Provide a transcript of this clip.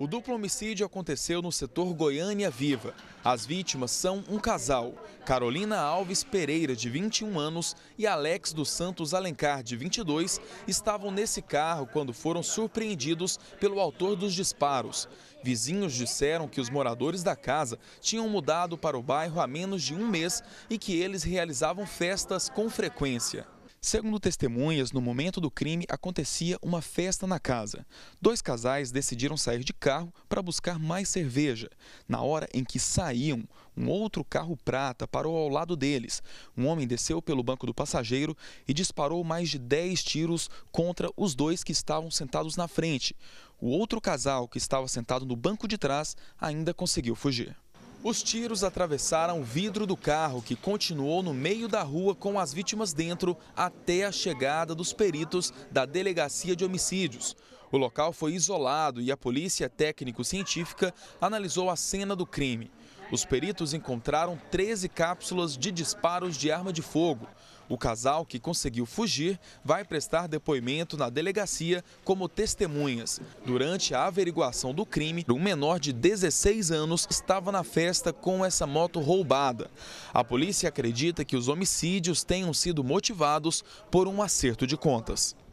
O duplo homicídio aconteceu no setor Goiânia Viva. As vítimas são um casal: Carolina Alves Pereira, de 21 anos, e Alex dos Santos Alencar, de 22, estavam nesse carro quando foram surpreendidos pelo autor dos disparos. Vizinhos disseram que os moradores da casa tinham mudado para o bairro há menos de um mês e que eles realizavam festas com frequência. Segundo testemunhas, no momento do crime acontecia uma festa na casa. Dois casais decidiram sair de carro para buscar mais cerveja. Na hora em que saíam, um outro carro prata parou ao lado deles. Um homem desceu pelo banco do passageiro e disparou mais de 10 tiros contra os dois que estavam sentados na frente. O outro casal, que estava sentado no banco de trás, ainda conseguiu fugir. Os tiros atravessaram o vidro do carro, que continuou no meio da rua com as vítimas dentro até a chegada dos peritos da Delegacia de Homicídios. O local foi isolado e a polícia técnico-científica analisou a cena do crime. Os peritos encontraram 13 cápsulas de disparos de arma de fogo. O casal que conseguiu fugir vai prestar depoimento na delegacia como testemunhas. Durante a averiguação do crime, um menor de 16 anos estava na festa com essa moto roubada. A polícia acredita que os homicídios tenham sido motivados por um acerto de contas.